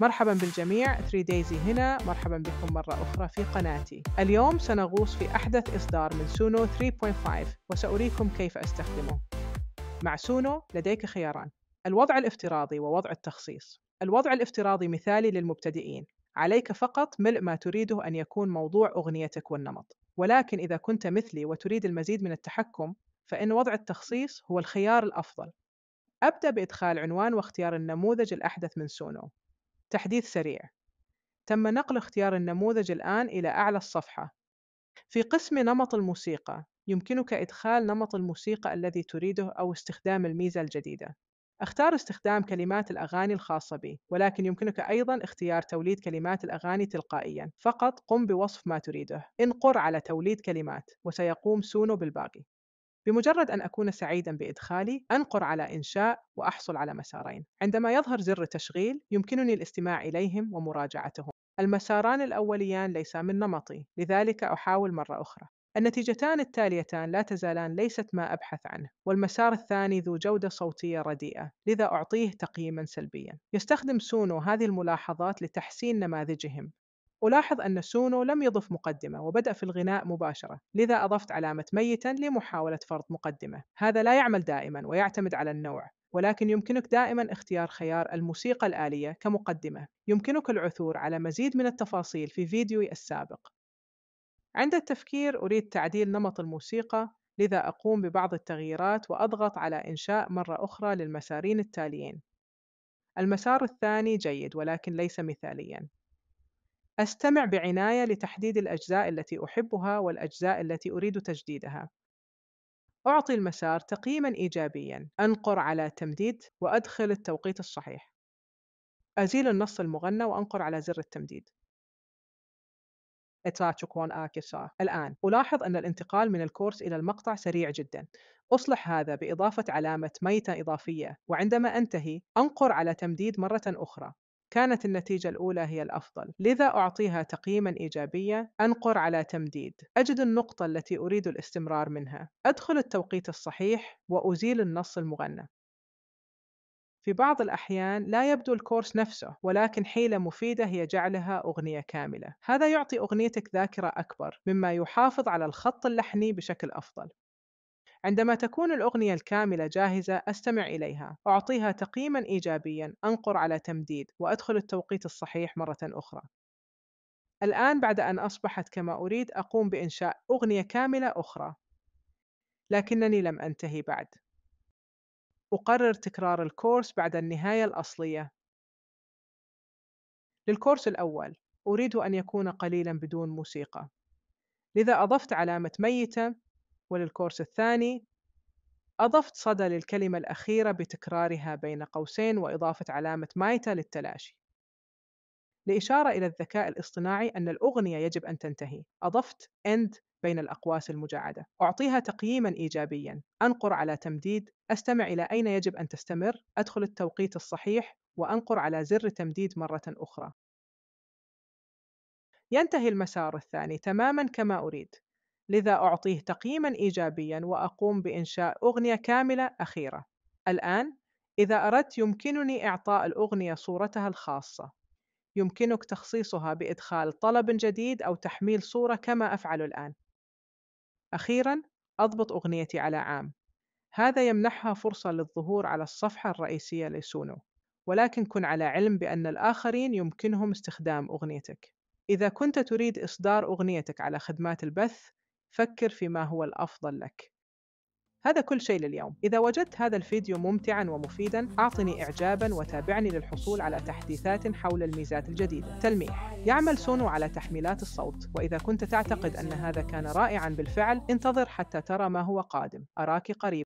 مرحبا بالجميع 3 دايزي هنا مرحبا بكم مرة أخرى في قناتي اليوم سنغوص في أحدث إصدار من سونو 3.5 وسأريكم كيف أستخدمه مع سونو لديك خياران الوضع الافتراضي ووضع التخصيص الوضع الافتراضي مثالي للمبتدئين عليك فقط ملء ما تريده أن يكون موضوع أغنيتك والنمط ولكن إذا كنت مثلي وتريد المزيد من التحكم فإن وضع التخصيص هو الخيار الأفضل أبدأ بإدخال عنوان واختيار النموذج الأحدث من سونو تحديث سريع تم نقل اختيار النموذج الآن إلى أعلى الصفحة في قسم نمط الموسيقى يمكنك إدخال نمط الموسيقى الذي تريده أو استخدام الميزة الجديدة اختار استخدام كلمات الأغاني الخاصة بي ولكن يمكنك أيضا اختيار توليد كلمات الأغاني تلقائيا فقط قم بوصف ما تريده انقر على توليد كلمات وسيقوم سونو بالباقي بمجرد أن أكون سعيداً بإدخالي أنقر على إنشاء وأحصل على مسارين. عندما يظهر زر تشغيل يمكنني الاستماع إليهم ومراجعتهم. المساران الأوليان ليسا من نمطي، لذلك أحاول مرة أخرى. النتيجتان التاليتان لا تزالان ليست ما أبحث عنه، والمسار الثاني ذو جودة صوتية رديئة، لذا أعطيه تقييما سلبيا. يستخدم سونو هذه الملاحظات لتحسين نماذجهم، ألاحظ أن سونو لم يضف مقدمة وبدأ في الغناء مباشرة لذا أضفت علامة ميتا لمحاولة فرض مقدمة هذا لا يعمل دائما ويعتمد على النوع ولكن يمكنك دائما اختيار خيار الموسيقى الآلية كمقدمة يمكنك العثور على مزيد من التفاصيل في فيديوي السابق عند التفكير أريد تعديل نمط الموسيقى لذا أقوم ببعض التغييرات وأضغط على إنشاء مرة أخرى للمسارين التاليين المسار الثاني جيد ولكن ليس مثاليا أستمع بعناية لتحديد الأجزاء التي أحبها والأجزاء التي أريد تجديدها. أعطي المسار تقييمًا إيجابيًا، أنقر على تمديد وأدخل التوقيت الصحيح. أزيل النص المغنى وأنقر على زر التمديد. الآن ألاحظ أن الانتقال من الكورس إلى المقطع سريع جدا أصلح هذا بإضافة علامة ميتة إضافية وعندما أنتهي أنقر على تمديد مرة أخرى كانت النتيجة الأولى هي الأفضل لذا أعطيها تقييما إيجابياً أنقر على تمديد أجد النقطة التي أريد الاستمرار منها أدخل التوقيت الصحيح وأزيل النص المغنى في بعض الأحيان لا يبدو الكورس نفسه ولكن حيلة مفيدة هي جعلها أغنية كاملة هذا يعطي أغنيتك ذاكرة أكبر مما يحافظ على الخط اللحني بشكل أفضل عندما تكون الأغنية الكاملة جاهزة أستمع إليها، أعطيها تقييمًا إيجابيًا، أنقر على تمديد، وأدخل التوقيت الصحيح مرة أخرى. الآن بعد أن أصبحت كما أريد أقوم بإنشاء أغنية كاملة أخرى، لكنني لم أنتهي بعد. أقرر تكرار الكورس بعد النهاية الأصلية. للكورس الأول، أريد أن يكون قليلًا بدون موسيقى، لذا أضفت علامة ميتة وللكورس الثاني أضفت صدى للكلمة الأخيرة بتكرارها بين قوسين وإضافة علامة مايتا للتلاشي لإشارة إلى الذكاء الاصطناعي أن الأغنية يجب أن تنتهي أضفت end بين الأقواس المجعدة أعطيها تقييما إيجابيا أنقر على تمديد أستمع إلى أين يجب أن تستمر أدخل التوقيت الصحيح وأنقر على زر تمديد مرة أخرى ينتهي المسار الثاني تماما كما أريد لذا أعطيه تقييما إيجابيا وأقوم بإنشاء أغنية كاملة أخيرة الآن إذا أردت يمكنني إعطاء الأغنية صورتها الخاصة يمكنك تخصيصها بإدخال طلب جديد أو تحميل صورة كما أفعل الآن أخيرا أضبط أغنيتي على عام هذا يمنحها فرصة للظهور على الصفحة الرئيسية لسونو ولكن كن على علم بأن الآخرين يمكنهم استخدام أغنيتك إذا كنت تريد إصدار أغنيتك على خدمات البث فكر في ما هو الأفضل لك هذا كل شيء لليوم إذا وجدت هذا الفيديو ممتعا ومفيدا أعطني إعجابا وتابعني للحصول على تحديثات حول الميزات الجديدة تلميح يعمل سونو على تحميلات الصوت وإذا كنت تعتقد أن هذا كان رائعا بالفعل انتظر حتى ترى ما هو قادم أراك قريبا